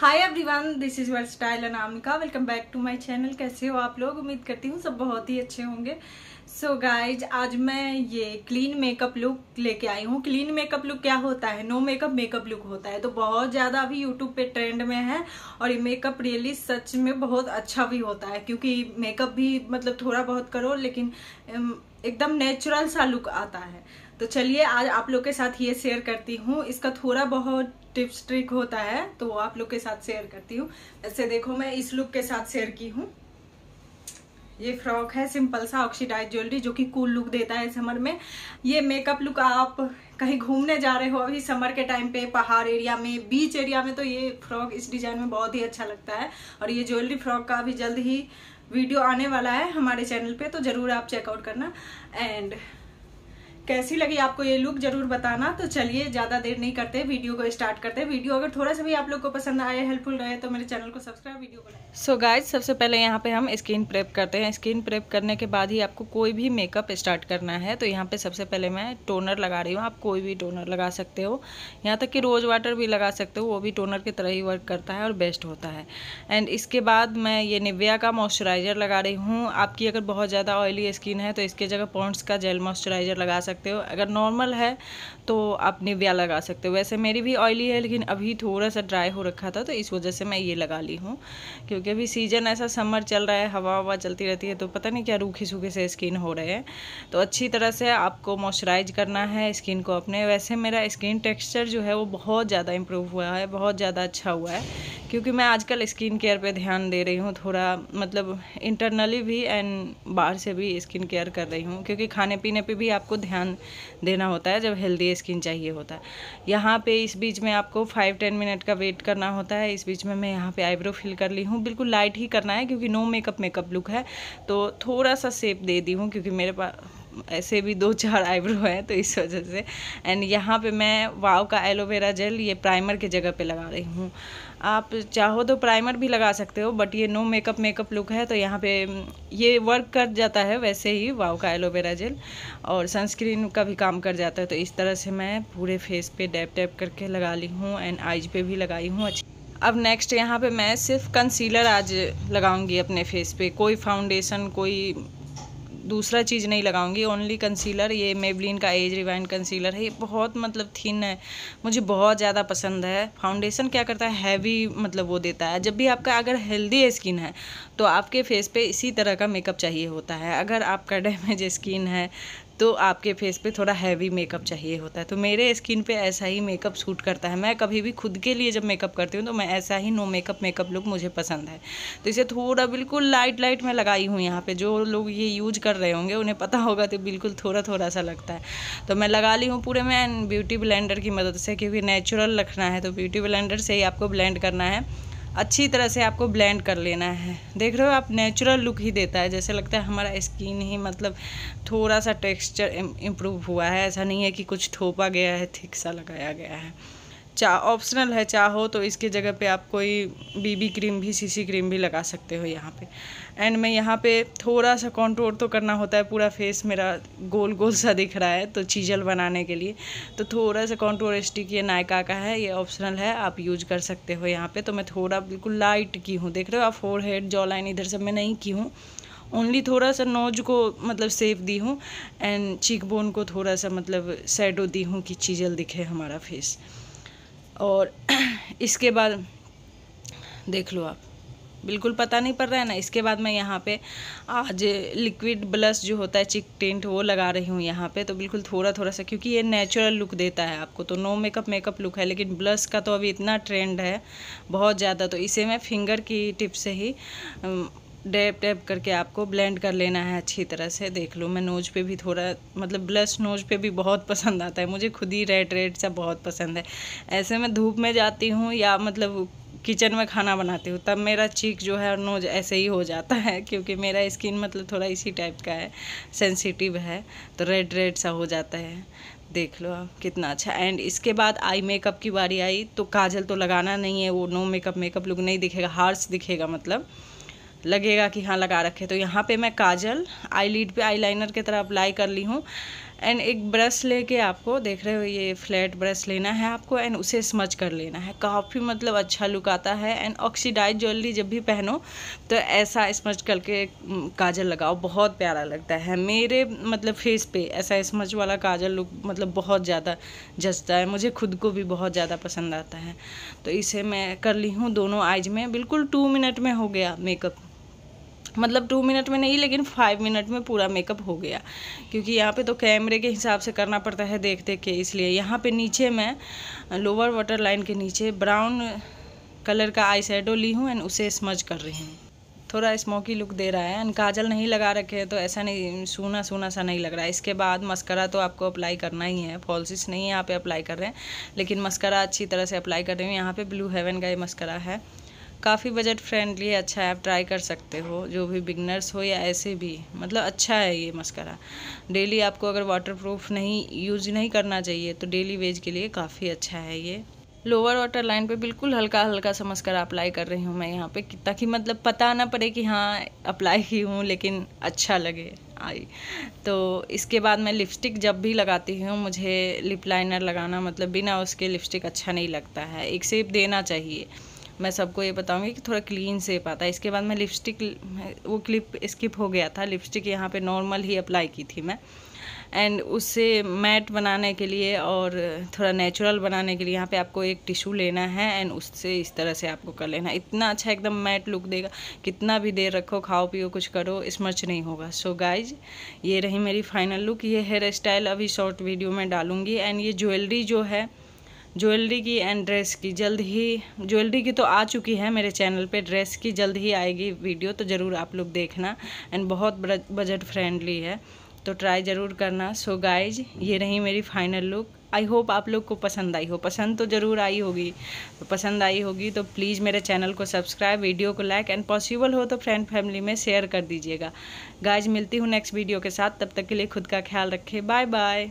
hi everyone this is world style Anamika welcome back to my channel कैसे हो आप लोग उम्मीद करती हूँ सब बहुत ही अच्छे होंगे सो so गाइज आज मैं ये क्लीन मेकअप लुक लेके आई हूँ क्लीन मेकअप लुक क्या होता है नो मेकअप मेकअप लुक होता है तो बहुत ज़्यादा अभी यूट्यूब पे ट्रेंड में है और ये मेकअप रियली सच में बहुत अच्छा भी होता है क्योंकि मेकअप भी मतलब थोड़ा बहुत करो लेकिन एकदम नेचुरल सा लुक आता है तो चलिए आज आप लोग के साथ ये शेयर करती हूँ इसका थोड़ा बहुत टिप्स ट्रिक होता है तो वो आप लोग के साथ शेयर करती हूँ ऐसे देखो मैं इस लुक के साथ शेयर की हूँ ये फ्रॉक है सिंपल सा ऑक्सीडाइज ज्वेलरी जो कि कूल लुक देता है समर में ये मेकअप लुक आप कहीं घूमने जा रहे हो अभी समर के टाइम पे पहाड़ एरिया में बीच एरिया में तो ये फ्रॉक इस डिजाइन में बहुत ही अच्छा लगता है और ये ज्वेलरी फ्रॉक का भी जल्द ही वीडियो आने वाला है हमारे चैनल पे तो ज़रूर आप चेकआउट करना एंड कैसी लगी आपको ये लुक जरूर बताना तो चलिए ज़्यादा देर नहीं करते वीडियो को स्टार्ट करते वीडियो अगर थोड़ा सा भी आप लोग को पसंद आए हेल्पफुल रहे तो मेरे चैनल को सब्सक्राइब वीडियो को सो गाइज so सबसे पहले यहाँ पे हम स्किन प्रेप करते हैं स्किन प्रेप करने के बाद ही आपको कोई भी मेकअप स्टार्ट करना है तो यहाँ पर सबसे पहले मैं टोनर लगा रही हूँ आप कोई भी टोनर लगा सकते हो यहाँ तक कि रोज़ वाटर भी लगा सकते हो वो भी टोनर की तरह ही वर्क करता है और बेस्ट होता है एंड इसके बाद मैं ये निव्या का मॉइस्चराइज़र लगा रही हूँ आपकी अगर बहुत ज़्यादा ऑयली स्किन है तो इसके जगह पॉन्ट्स का जेल मॉइस्चराइज़र लगा सकते सकते हो अगर नॉर्मल है तो आप निव्या लगा सकते हो वैसे मेरी भी ऑयली है लेकिन अभी थोड़ा सा ड्राई हो रखा था तो इस वजह से मैं ये लगा ली हूँ क्योंकि अभी सीजन ऐसा समर चल रहा है हवा हवा चलती रहती है तो पता नहीं क्या रूखे सूखे से स्किन हो रहे हैं तो अच्छी तरह से आपको मॉइस्चराइज करना है स्किन को अपने वैसे मेरा स्किन टेक्स्चर जो है वो बहुत ज़्यादा इम्प्रूव हुआ है बहुत ज़्यादा अच्छा हुआ है क्योंकि मैं आजकल स्किन केयर पर ध्यान दे रही हूँ थोड़ा मतलब इंटरनली भी एंड बाहर से भी स्किन केयर कर रही हूँ क्योंकि खाने पीने पर भी आपको ध्यान ध्यान देना होता है जब हेल्दी स्किन चाहिए होता है यहाँ पे इस बीच में आपको फाइव टेन मिनट का वेट करना होता है इस बीच में मैं यहाँ पे आईब्रो फिल कर ली हूँ बिल्कुल लाइट ही करना है क्योंकि नो मेकअप मेकअप लुक है तो थोड़ा सा सेप दे दी हूँ क्योंकि मेरे पास ऐसे भी दो चार आईब्रो है तो इस वजह से एंड यहाँ पे मैं वाव का एलोवेरा जेल ये प्राइमर के जगह पे लगा रही हूँ आप चाहो तो प्राइमर भी लगा सकते हो बट ये नो मेकअप मेकअप लुक है तो यहाँ पे mm, ये वर्क कर जाता है वैसे ही वाव का एलोवेरा जेल और सनस्क्रीन का भी काम कर जाता है तो इस तरह से मैं पूरे फेस पर डैप टैप करके लगा ली हूँ एंड आइज पे भी लगाई हूँ अच्छी अब नेक्स्ट यहाँ पे मैं सिर्फ कंसीलर आज लगाऊंगी अपने फेस पे कोई फाउंडेशन कोई दूसरा चीज़ नहीं लगाऊंगी ओनली कंसीलर ये मेबलिन का एज रिवाइंड कंसीलर है ये बहुत मतलब थिन है मुझे बहुत ज़्यादा पसंद है फाउंडेशन क्या करता है हैवी मतलब वो देता है जब भी आपका अगर हेल्दी स्किन है तो आपके फेस पे इसी तरह का मेकअप चाहिए होता है अगर आपका डैमेज स्किन है तो आपके फेस पे थोड़ा हैवी मेकअप चाहिए होता है तो मेरे स्किन पे ऐसा ही मेकअप सूट करता है मैं कभी भी खुद के लिए जब मेकअप करती हूँ तो मैं ऐसा ही नो मेकअप मेकअप लुक मुझे पसंद है तो इसे थोड़ा बिल्कुल लाइट लाइट मैं लगाई हूँ यहाँ पर जो लोग ये यूज कर रहे होंगे उन्हें पता होगा तो बिल्कुल थोड़ा थोड़ा सा लगता है तो मैं लगा ली हूँ पूरे मैं ब्यूटी ब्लेंडर की मदद से क्योंकि नेचुरल रखना है तो ब्यूटी ब्लेंडर से ही आपको ब्लेंड करना है अच्छी तरह से आपको ब्लेंड कर लेना है देख रहे हो आप नेचुरल लुक ही देता है जैसे लगता है हमारा स्किन ही मतलब थोड़ा सा टेक्सचर इम्प्रूव हुआ है ऐसा नहीं है कि कुछ ठोपा गया है थिक सा लगाया गया है चा ऑप्शनल है चाहो तो इसके जगह पे आप कोई बीबी क्रीम भी सीसी क्रीम भी लगा सकते हो यहाँ पे एंड मैं यहाँ पे थोड़ा सा कॉन्ट्रोल तो करना होता है पूरा फेस मेरा गोल गोल सा दिख रहा है तो चीजल बनाने के लिए तो थोड़ा सा कॉन्ट्रोल स्टिक ये नायका का है ये ऑप्शनल है आप यूज कर सकते हो यहाँ पे तो मैं थोड़ा बिल्कुल लाइट की हूँ देख रहे हो आप फोर हेड जो लाइन इधर से मैं नहीं की हूँ ओनली थोड़ा सा नोज को मतलब सेफ दी हूँ एंड चीक बोन को थोड़ा सा मतलब सैडो दी हूँ कि चीजल दिखे हमारा फेस और इसके बाद देख लो आप बिल्कुल पता नहीं पड़ रहा है ना इसके बाद मैं यहाँ पे आज लिक्विड ब्लश जो होता है चिक टेंट वो लगा रही हूँ यहाँ पे तो बिल्कुल थोड़ा थोड़ा सा क्योंकि ये नेचुरल लुक देता है आपको तो नो मेकअप मेकअप लुक है लेकिन ब्लश का तो अभी इतना ट्रेंड है बहुत ज़्यादा तो इसे मैं फिंगर की टिप से ही डैप डैप करके आपको ब्लेंड कर लेना है अच्छी तरह से देख लो मैं नोज पे भी थोड़ा मतलब ब्लश नोज पे भी बहुत पसंद आता है मुझे खुद ही रेड रेड सा बहुत पसंद है ऐसे मैं धूप में जाती हूँ या मतलब किचन में खाना बनाती हूँ तब मेरा चीक जो है नोज ऐसे ही हो जाता है क्योंकि मेरा स्किन मतलब थोड़ा इसी टाइप का है सेंसिटिव है तो रेड रेड सा हो जाता है देख लो आप कितना अच्छा एंड इसके बाद आई मेकअप की बारी आई तो काजल तो लगाना नहीं है वो नो मेकअप मेकअप लुक नहीं दिखेगा हार्स दिखेगा मतलब लगेगा कि हाँ लगा रखे तो यहाँ पे मैं काजल आई लीड पर आई लाइनर की तरह अप्लाई कर ली हूँ एंड एक ब्रश लेके आपको देख रहे हो ये फ्लैट ब्रश लेना है आपको एंड उसे स्मच कर लेना है काफ़ी मतलब अच्छा लुक आता है एंड ऑक्सीडाइज ज्वेलरी जब भी पहनो तो ऐसा स्मच करके काजल लगाओ बहुत प्यारा लगता है मेरे मतलब फेस पे ऐसा स्मच वाला काजल लुक मतलब बहुत ज़्यादा जचता है मुझे खुद को भी बहुत ज़्यादा पसंद आता है तो इसे मैं कर ली हूँ दोनों आइज में बिल्कुल टू मिनट में हो गया मेकअप मतलब टू मिनट में नहीं लेकिन फाइव मिनट में पूरा मेकअप हो गया क्योंकि यहाँ पे तो कैमरे के हिसाब से करना पड़ता है देख देख के इसलिए यहाँ पे नीचे मैं लोअर वाटर लाइन के नीचे ब्राउन कलर का आई शेडो ली हूँ एंड उसे स्मज कर रही हूँ थोड़ा स्मोकी लुक दे रहा है एंड काजल नहीं लगा रखे हैं तो ऐसा नहीं सूना सूना सा नहीं लग रहा है इसके बाद मस्करा तो आपको अप्लाई करना ही है फॉल्सिस नहीं यहाँ पे अप्लाई कर रहे हैं लेकिन मस्करा अच्छी तरह से अप्लाई कर रही हूँ यहाँ पे ब्लू हेवन का ये मस्करा है काफ़ी बजट फ्रेंडली अच्छा है आप ट्राई कर सकते हो जो भी बिगनर्स हो या ऐसे भी मतलब अच्छा है ये मस्करा डेली आपको अगर वाटर प्रूफ नहीं यूज नहीं करना चाहिए तो डेली वेज के लिए काफ़ी अच्छा है ये लोअर वाटर लाइन पे बिल्कुल हल्का हल्का सा मस्करा अप्लाई कर रही हूँ मैं यहाँ पे ताकि मतलब पता ना पड़े कि हाँ अप्लाई की हूँ लेकिन अच्छा लगे आई तो इसके बाद मैं लिपस्टिक जब भी लगाती हूँ मुझे लिप लाइनर लगाना मतलब बिना उसके लिपस्टिक अच्छा नहीं लगता है एक सेप देना चाहिए मैं सबको ये बताऊंगी कि थोड़ा क्लीन सेप आता है इसके बाद मैं लिपस्टिक वो क्लिप स्किप हो गया था लिपस्टिक यहाँ पे नॉर्मल ही अप्लाई की थी मैं एंड उससे मैट बनाने के लिए और थोड़ा नेचुरल बनाने के लिए यहाँ पे आपको एक टिशू लेना है एंड उससे इस तरह से आपको कर लेना है इतना अच्छा एकदम मैट लुक देगा कितना भी देर रखो खाओ पियो कुछ करो स्मर्च नहीं होगा सो so गाइज ये रही मेरी फाइनल लुक ये हेयर स्टाइल अभी शॉर्ट वीडियो में डालूंगी एंड ये ज्वेलरी जो है ज्वेलरी की एंड ड्रेस की जल्द ही ज्वेलरी की तो आ चुकी है मेरे चैनल पे ड्रेस की जल्द ही आएगी वीडियो तो ज़रूर आप लोग देखना एंड बहुत बजट फ्रेंडली है तो ट्राई ज़रूर करना सो so गाइज ये रही मेरी फाइनल लुक आई होप आप लोग को पसंद आई हो पसंद तो ज़रूर आई होगी तो पसंद आई होगी तो प्लीज़ मेरे चैनल को सब्सक्राइब वीडियो को लाइक एंड पॉसिबल हो तो फ्रेंड फैमिली में शेयर कर दीजिएगा गाइज मिलती हूँ नेक्स्ट वीडियो के साथ तब तक के लिए खुद का ख्याल रखें बाय बाय